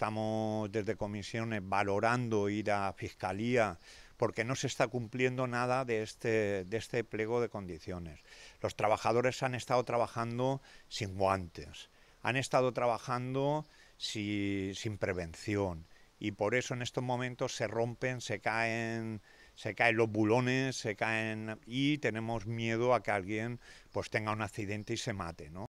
Estamos desde comisiones valorando ir a fiscalía porque no se está cumpliendo nada de este, de este pliego de condiciones. Los trabajadores han estado trabajando sin guantes, han estado trabajando sin prevención y por eso en estos momentos se rompen, se caen, se caen los bulones, se caen y tenemos miedo a que alguien pues tenga un accidente y se mate, ¿no?